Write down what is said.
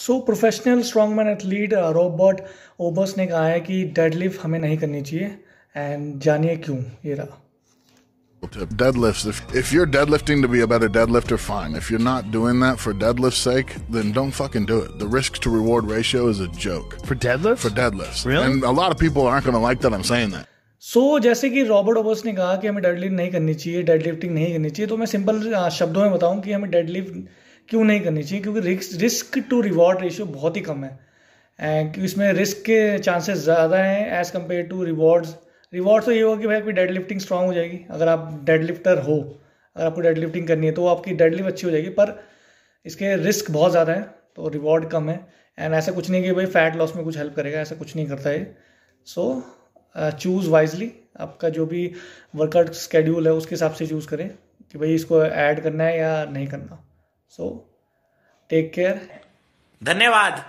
सो professional strongman athlete Robert Oberst ने कहा है कि डेडलिफ्ट हमें नहीं करनी चाहिए एंड जानिए क्यों ये रहा Deadlifts. If, if you're deadlifting to be a better deadlifter, fine. If you're not doing that for deadlift's sake, then don't fucking do it. The risk to reward ratio is a joke. For deadlifts? For deadlifts. Really? And a lot of people aren't going to like that I'm saying that. So so, जैसे कि Robert Oberst ने कहा कि हमें deadlift नहीं करनी चाहिए deadlifting नहीं करनी चाहिए तो मैं सिंपल शब्दों में बताऊं कि हमें डेडलिफ्ट क्यों नहीं करनी चाहिए क्योंकि risk risk to reward ratio बहुत ही कम है एंड इसमें रिस्क के चांसेस ज़्यादा हैं as compare to rewards rewards तो ये होगा कि भाई आपकी डेड लिफ्टिंग स्ट्रॉग हो जाएगी अगर आप डेड लिफ्टर हो अगर आपको डेड लिफ्टिंग करनी है तो आपकी डेड लिफ्ट अच्छी हो जाएगी पर इसके रिस्क बहुत ज़्यादा है तो रिवॉर्ड कम है एंड ऐसा कुछ नहीं कि भाई फैट लॉस में कुछ हेल्प करेगा ऐसा कुछ नहीं करता है सो चूज़ वाइजली आपका जो भी वर्कआउट स्केड्यूल है उसके हिसाब से चूज़ करें कि भाई इसको ऐड करना है या नहीं करना सो टेक केयर धन्यवाद